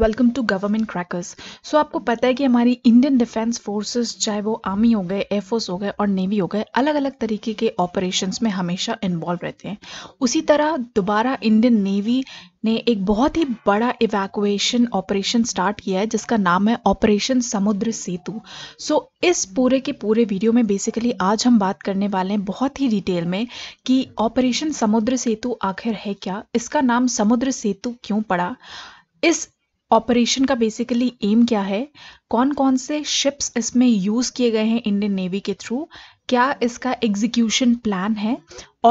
Welcome to government crackers so आपको पता है कि हमारी इंडियन डिफेंस फोर्सेस चाहे वो आर्मी हो गए एयरफोर्स हो गए और नेवी हो गए अलग अलग तरीके के ऑपरेशंस में हमेशा इन्वॉल्व रहते हैं उसी तरह दोबारा इंडियन नेवी ने एक बहुत ही बड़ा इवैक्यूएशन ऑपरेशन स्टार्ट किया है जिसका नाम है ऑपरेशन समुद्र सेतु सो so, इस पूरे के पूरे वीडियो में बेसिकली आज हम बात करने वाले हैं बहुत ही डिटेल में कि ऑपरेशन समुद्र सेतु आखिर है क्या इसका नाम समुद्र सेतु क्यों पड़ा इस ऑपरेशन का बेसिकली एम क्या है कौन कौन से शिप्स इसमें यूज़ किए गए हैं इंडियन नेवी के थ्रू क्या इसका एग्जीक्यूशन प्लान है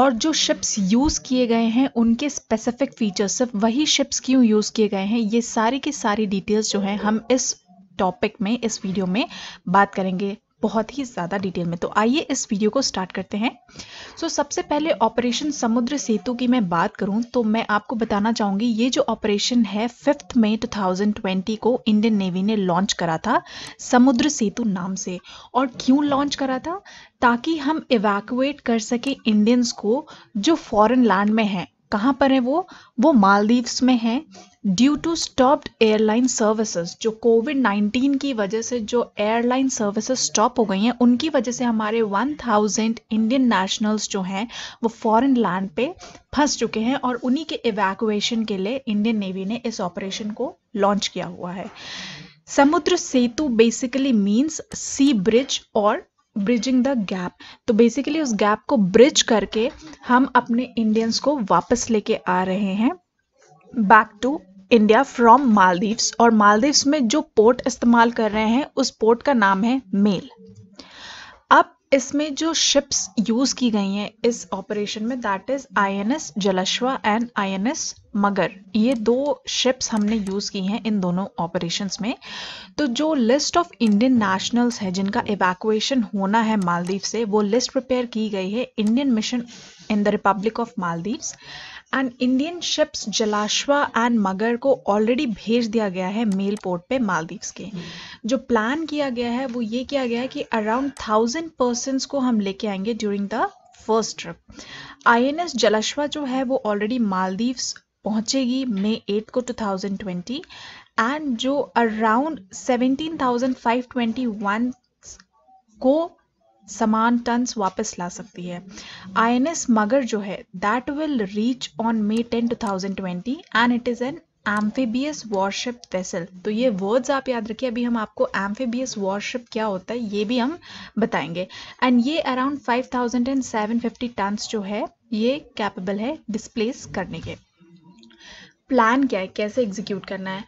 और जो शिप्स यूज़ किए गए हैं उनके स्पेसिफिक फीचर्स सिर्फ वही शिप्स क्यों यूज़ किए गए हैं ये सारी की सारी डिटेल्स जो हैं हम इस टॉपिक में इस वीडियो में बात करेंगे बहुत ही ज़्यादा डिटेल में तो आइए इस वीडियो को स्टार्ट करते हैं सो so, सबसे पहले ऑपरेशन समुद्र सेतु की मैं बात करूं तो मैं आपको बताना चाहूंगी ये जो ऑपरेशन है फिफ्थ मई 2020 को इंडियन नेवी ने लॉन्च करा था समुद्र सेतु नाम से और क्यों लॉन्च करा था ताकि हम इवैक्यूएट कर सकें इंडियंस को जो फॉरन लैंड में हैं कहाँ पर है वो वो मालदीव्स में है due to stopped airline services जो कोविड 19 की वजह से जो एयरलाइन सर्विसेज स्टॉप हो गई हैं उनकी वजह से हमारे 1000 इंडियन नेशनल्स जो हैं वो फॉरेन लैंड पे फंस चुके हैं और उन्हीं के इवैक्यूएशन के लिए इंडियन नेवी ने इस ऑपरेशन को लॉन्च किया हुआ है Samudra Setu basically means sea bridge और ब्रिजिंग द गैप तो बेसिकली उस गैप को ब्रिज करके हम अपने इंडियंस को वापस लेके आ रहे हैं back to India from Maldives और मालदीव्स में जो पोर्ट इस्तेमाल कर रहे हैं उस पोर्ट का नाम है मेल अब इसमें जो शिप्स यूज की गई हैं इस ऑपरेशन में that is INS Jalashwa and INS Magar ये दो शिप्स हमने यूज की हैं इन दोनों ऑपरेशंस में तो जो लिस्ट ऑफ इंडियन नेशनल्स है जिनका इवैक्यूएशन होना है मालदीव से वो लिस्ट प्रिपेयर की गई है Indian mission in the republic of Maldives and Indian ships Jalashwa and Magar को ऑलरेडी भेज दिया गया है मेल पोर्ट पे मालदीव्स के हम्म। जो प्लान किया गया है वो ये किया गया है कि अराउंड थाउजेंड पर्सनस को हम लेके आएंगे during the first trip I N S Jalashwa जो है वो ऑलरेडी मालदीव्स पहुंचेगी मे एट को टू थाउजेंड ट्वेंटी एंड जो around thousand five twenty one को समान टंस वापस ला सकती है आई एन एस मगर जो है that will reach on May ten two thousand twenty and it is an amphibious warship vessel तो ये वर्ड्स आप याद रखिए अभी हम आपको एम्फेबियस वॉरशिप क्या होता है ये भी हम बताएंगे एंड ये around five thousand and seven fifty tons जो है ये कैपेबल है डिस्प्लेस करने के प्लान क्या है कैसे एग्जीक्यूट करना है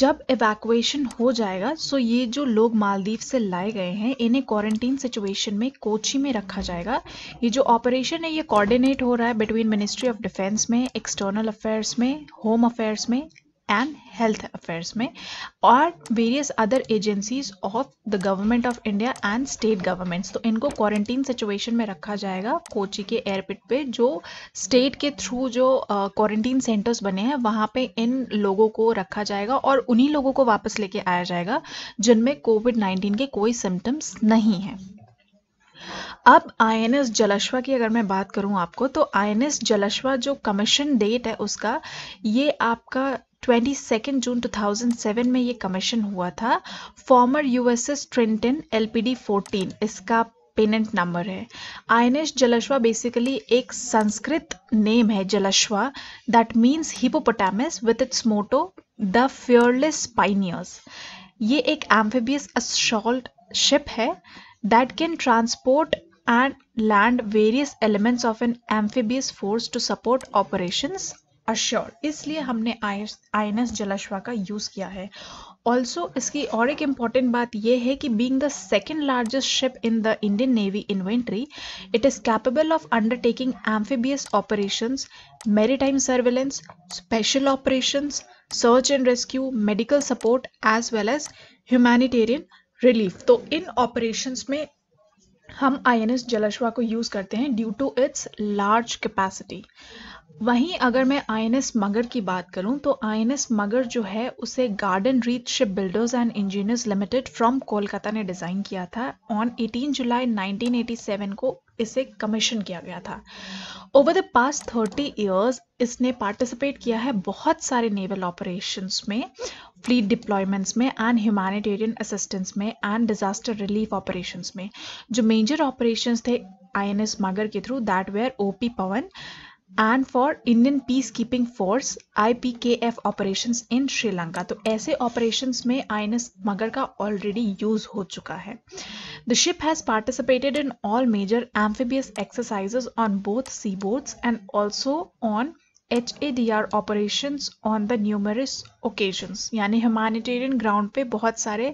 जब इवैक्यूएशन हो जाएगा सो ये जो लोग मालदीव से लाए गए हैं इन्हें क्वारंटीन सिचुएशन में कोची में रखा जाएगा ये जो ऑपरेशन है ये कोऑर्डिनेट हो रहा है बिटवीन मिनिस्ट्री ऑफ डिफेंस में एक्सटर्नल अफेयर्स में होम अफेयर्स में एंड हेल्थ अफेयर्स में और various other agencies of the government of India and state governments तो इनको क्वारंटीन सिचुएशन में रखा जाएगा कोची के एयरपोर्ट पे जो स्टेट के थ्रू जो क्वारंटीन uh, सेंटर्स बने हैं वहाँ पे इन लोगों को रखा जाएगा और उन्हीं लोगों को वापस लेके आया जाएगा जिनमें कोविड नाइन्टीन के कोई सिम्टम्स नहीं हैं अब आईएनएस जलश्वा की अगर मैं बात करूं आपको तो आईएनएस जलश्वा जो कमीशन डेट है उसका ये आपका 22 जून 2007 में ये कमीशन हुआ था फॉर्मर यूएसएस ट्रिंटन एलपीडी 14 इसका पेनेंट नंबर है आयनेश जलश्वा बेसिकली एक संस्कृत नेम है Jalashwa that means hippopotamus with its motto the fearless pioneers ये एक एम्फेबियस असॉल्ट शिप है that can transport and land various elements of an amphibious force to support operations assure इसलिए हमने आई N S जलाश्वा का use किया है also इसकी और एक इम्पॉर्टेंट बात यह है कि being the second largest ship in the Indian navy inventory it is capable of undertaking amphibious mary maritime surveillance special operation search and rescue medical support as well as humanitarian relief तो in operations में हम आई N S जलाश्वा को use करते हैं due to its large capacity वहीं अगर मैं आई N S मगर की बात करूं तो आई एन एस मगर जो है उसे garden reach ship builders and engineers limited from Kolkata ने डिज़ाइन किया था ऑन 18 जुलाई 1987 को इसे कमीशन किया गया था over the past thirty years इसने पार्टिसिपेट किया है बहुत सारे नेवल ऑपरेशंस में फ्लीट डिप्लॉयमेंट्स में एंड ह्यूमैनिटेरियन असिस्टेंस में एंड डिजास्टर रिलीफ ऑपरेशंस में जो मेजर ऑपरेशंस थे एस मगर के through that were OP Pawan and for Indian peace keeping force I P K F operation in Sri Lanka तो ऐसे ऑपरेशन में आई एन एस मगर का ऑलरेडी यूज हो चुका है the ship has participated in all major amphibious exercises on both sea boards and also on H A D R operation on the numerous occasions यानी humanitarian ground पे बहुत सारे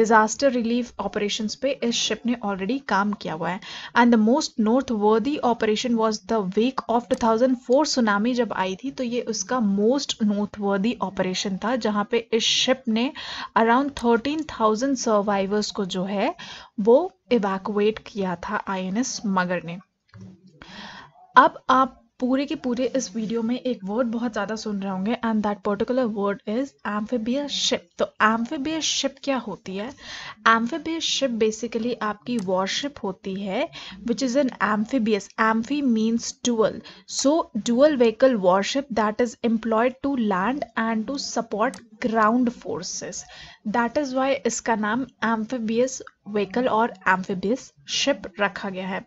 disaster relief operation पे इस ship ने already काम किया हुआ है and the most noteworthy operation was the wake of two thousand four tsunami जब आई थी तो ये उसका मोस्ट नॉर्थ वर्दी ऑपरेशन था जहाँ पे इस शिप ने अराउंड थर्टीन थाउजेंड सर्वाइवर्स को जो है वो इवैकुएट किया था आई एन एस मगर ने अब आप पूरे के पूरे इस वीडियो में एक वर्ड बहुत ज़्यादा सुन रहे होंगे and that particular word is amphibian ship तो एम्फेबियस शिप क्या होती है एम्फेबियस शिप बेसिकली आपकी वॉरशिप होती है which is an amphibious amphi means dual so dual vehicle warship that is employed to land and to support ground forces that is why इसका नाम एम्फेबियस vehicle और एम्फेबियस ship रखा गया है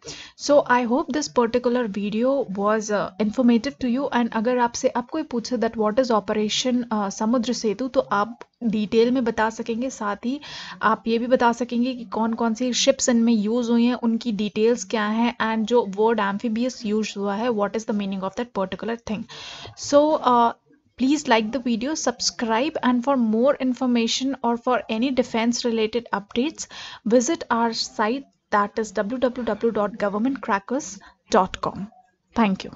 so I hope this particular video was informative to you and अगर आपसे अब कोई पूछे दैट वॉट इज ऑपरेशन समुद्र सेतु तो आप डिटेल में बता सकेंगे साथ ही आप ये भी बता सकेंगे कि कौन कौन सी शिप्स इनमें यूज हुई हैं उनकी डिटेल्स क्या हैं एंड जो वर्ड एम्फीबियस यूज हुआ है what is the meaning of that particular thing so Please like the video, subscribe and for more information or for any defense related updates, visit our site that is www.governmentcrackers.com. Thank you.